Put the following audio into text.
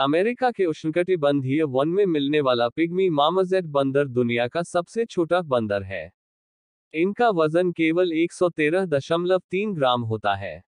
America के उष्णकटिबंधीय one में मिलने वाला पिग्मी मामाजेट बंदर दुनिया का सबसे छोटा बंदर है इनका वजन केवल 113.3 ग्राम होता है